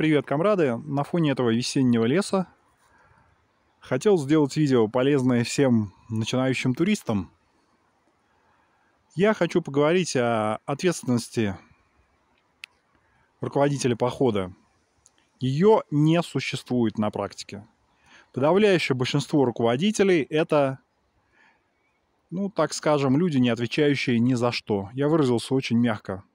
Привет, комрады! На фоне этого весеннего леса хотел сделать видео, полезное всем начинающим туристам. Я хочу поговорить о ответственности руководителя похода. Ее не существует на практике. Подавляющее большинство руководителей – это, ну, так скажем, люди, не отвечающие ни за что. Я выразился очень мягко –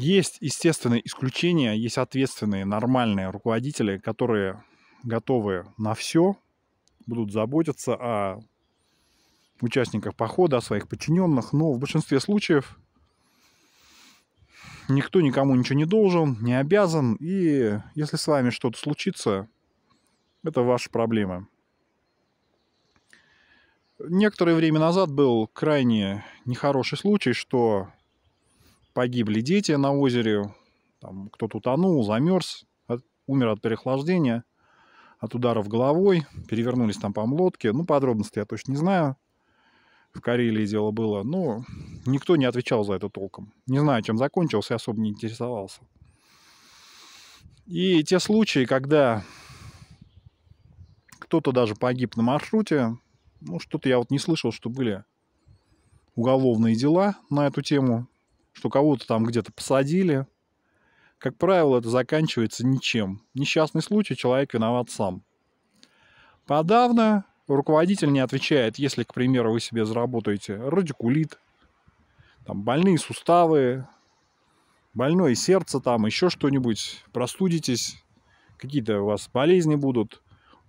есть, естественно, исключения, есть ответственные, нормальные руководители, которые готовы на все, будут заботиться о участниках похода, о своих подчиненных, но в большинстве случаев никто никому ничего не должен, не обязан, и если с вами что-то случится, это ваша проблема. Некоторое время назад был крайне нехороший случай, что погибли дети на озере, там кто-то утонул, замерз, от, умер от переохлаждения, от ударов головой, перевернулись там, по лодке, Ну, подробности я точно не знаю. В Карелии дело было. Но никто не отвечал за это толком. Не знаю, чем закончился, особо не интересовался. И те случаи, когда кто-то даже погиб на маршруте, ну, что-то я вот не слышал, что были уголовные дела на эту тему что кого-то там где-то посадили. Как правило, это заканчивается ничем. Несчастный случай, человек виноват сам. Подавно руководитель не отвечает, если, к примеру, вы себе заработаете радикулит, там, больные суставы, больное сердце, там еще что-нибудь, простудитесь, какие-то у вас болезни будут.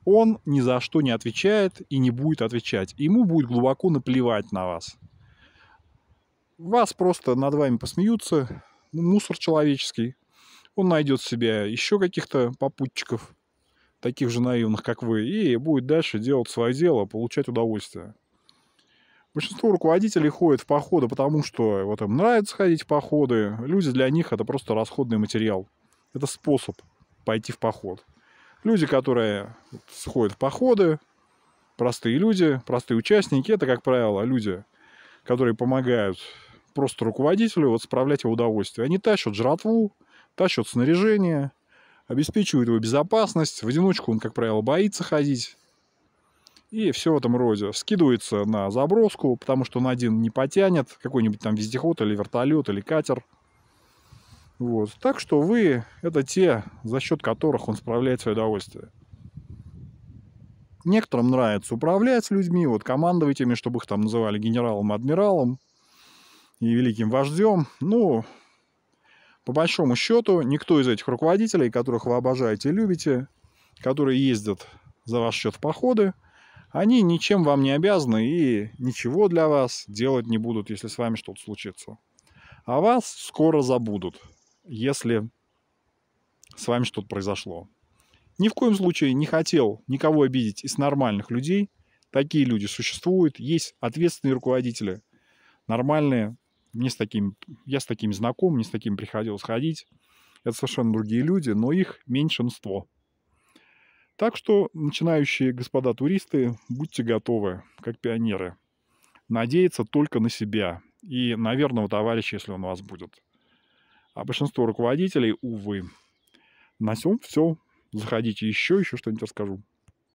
Он ни за что не отвечает и не будет отвечать. Ему будет глубоко наплевать на вас вас просто над вами посмеются, ну, мусор человеческий. Он найдет себе еще каких-то попутчиков, таких же наивных, как вы, и будет дальше делать свое дело, получать удовольствие. Большинство руководителей ходят в походы, потому что вот им нравится ходить в походы. Люди для них это просто расходный материал. Это способ пойти в поход. Люди, которые сходят в походы, простые люди, простые участники, это, как правило, люди, которые помогают просто руководителю вот справлять его удовольствие. Они тащат жратву, тащат снаряжение, обеспечивают его безопасность. В одиночку он, как правило, боится ходить. И все в этом роде. Скидывается на заброску, потому что он один не потянет какой-нибудь там вездеход или вертолет или катер. Вот. Так что вы – это те, за счет которых он справляет свое удовольствие. Некоторым нравится управлять людьми, вот командовать ими, чтобы их там называли генералом-адмиралом и великим вождем. Ну, по большому счету, никто из этих руководителей, которых вы обожаете и любите, которые ездят за ваш счет в походы, они ничем вам не обязаны и ничего для вас делать не будут, если с вами что-то случится. А вас скоро забудут, если с вами что-то произошло. Ни в коем случае не хотел никого обидеть из нормальных людей. Такие люди существуют. Есть ответственные руководители, нормальные, не с таким, я с таким знаком, не с таким приходилось ходить. Это совершенно другие люди, но их меньшинство. Так что, начинающие господа туристы, будьте готовы, как пионеры, надеяться только на себя и на верного товарища, если он у вас будет. А большинство руководителей, увы. На всем все. Заходите еще, еще что-нибудь расскажу.